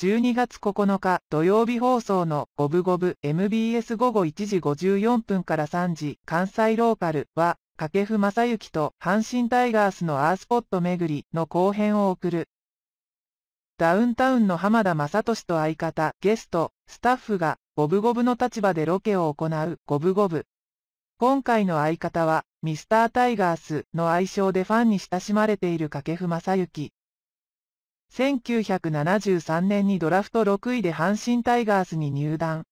12月9日土曜日放送のゴブゴブ MBS 午後1時54分から3時関西ローカルは、掛布正幸と阪神タイガースのアースポット巡りの後編を送る。ダウンタウンの浜田雅俊と相方、ゲスト、スタッフが、ゴブゴブの立場でロケを行う、ゴブゴブ。今回の相方は、ミスタータイガースの愛称でファンに親しまれている掛布正幸。1973年にドラフト6位で阪神タイガースに入団。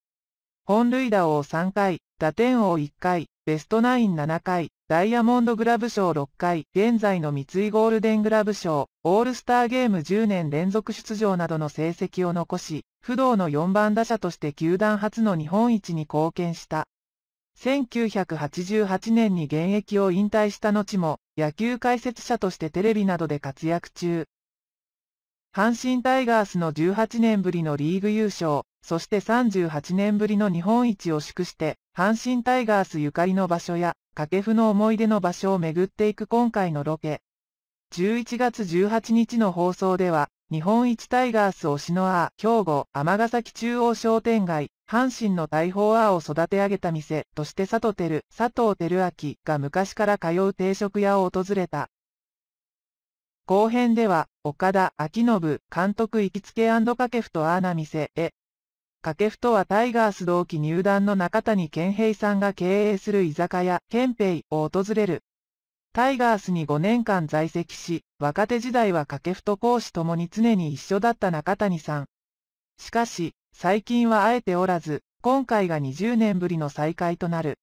本塁打王3回、打点王1回、ベストナイン7回、ダイヤモンドグラブ賞6回、現在の三井ゴールデングラブ賞、オールスターゲーム10年連続出場などの成績を残し、不動の4番打者として球団初の日本一に貢献した。1988年に現役を引退した後も、野球解説者としてテレビなどで活躍中、阪神タイガースの18年ぶりのリーグ優勝、そして38年ぶりの日本一を祝して、阪神タイガースゆかりの場所や、掛布の思い出の場所を巡っていく今回のロケ。11月18日の放送では、日本一タイガース推しのアー、兵庫、尼崎中央商店街、阪神の大砲アーを育て上げた店として佐藤る、佐藤輝明が昔から通う定食屋を訪れた。後編では、岡田、秋信、監督行きつけ掛布とアーナ店へ。掛布とはタイガース同期入団の中谷健平さんが経営する居酒屋、憲平を訪れる。タイガースに5年間在籍し、若手時代は掛布と講師ともに常に一緒だった中谷さん。しかし、最近は会えておらず、今回が20年ぶりの再会となる。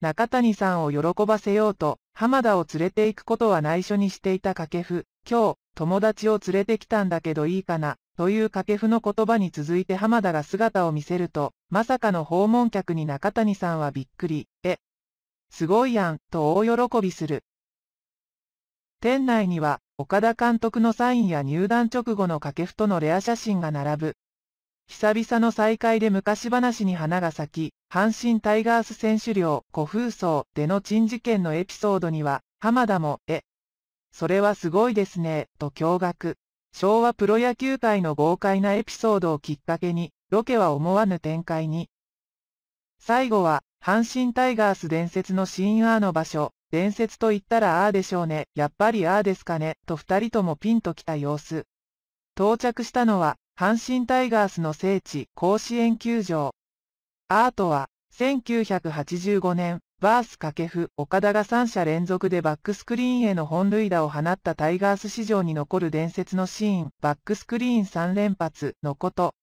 中谷さんを喜ばせようと、浜田を連れて行くことは内緒にしていた掛布。今日、友達を連れてきたんだけどいいかな、という掛布の言葉に続いて浜田が姿を見せると、まさかの訪問客に中谷さんはびっくり、え、すごいやん、と大喜びする。店内には、岡田監督のサインや入団直後の掛布とのレア写真が並ぶ。久々の再会で昔話に花が咲き、阪神タイガース選手寮、古風荘での珍事件のエピソードには、浜田も、え、それはすごいですね、と驚愕。昭和プロ野球界の豪快なエピソードをきっかけに、ロケは思わぬ展開に。最後は、阪神タイガース伝説のシーンアーの場所、伝説と言ったらあーでしょうね、やっぱりあーですかね、と二人ともピンときた様子。到着したのは、阪神タイガースの聖地、甲子園球場。アートは、1985年、バース掛布、岡田が3者連続でバックスクリーンへの本塁打を放ったタイガース史上に残る伝説のシーン、バックスクリーン3連発のこと。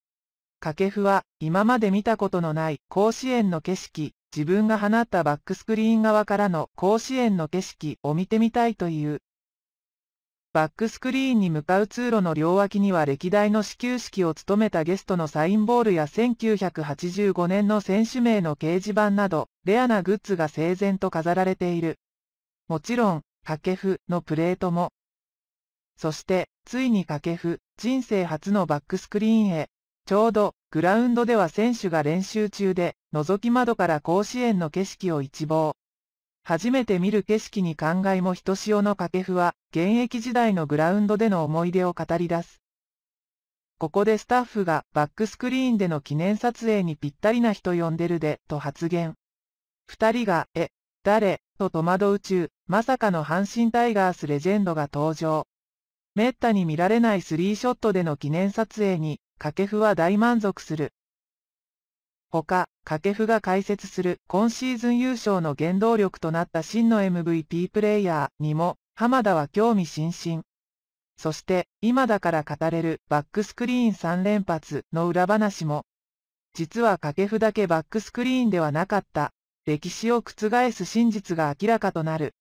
掛布は、今まで見たことのない甲子園の景色、自分が放ったバックスクリーン側からの甲子園の景色を見てみたいというバックスクリーンに向かう通路の両脇には歴代の始球式を務めたゲストのサインボールや1985年の選手名の掲示板など、レアなグッズが整然と飾られている。もちろん、掛布のプレートも。そして、ついに掛布、人生初のバックスクリーンへ。ちょうど、グラウンドでは選手が練習中で、覗き窓から甲子園の景色を一望。初めて見る景色に感慨もひとしおの掛布は、現役時代のグラウンドでの思い出を語り出す。ここでスタッフがバックスクリーンでの記念撮影にぴったりな人呼んでるで、と発言。二人が、え、誰、と戸惑う中、まさかの阪神タイガースレジェンドが登場。めったに見られないスリーショットでの記念撮影に、掛布は大満足する。ほか、掛布が解説する今シーズン優勝の原動力となった真の MVP プレイヤーにも、浜田は興味津々。そして、今だから語れるバックスクリーン3連発の裏話も、実は掛布だけバックスクリーンではなかった、歴史を覆す真実が明らかとなる。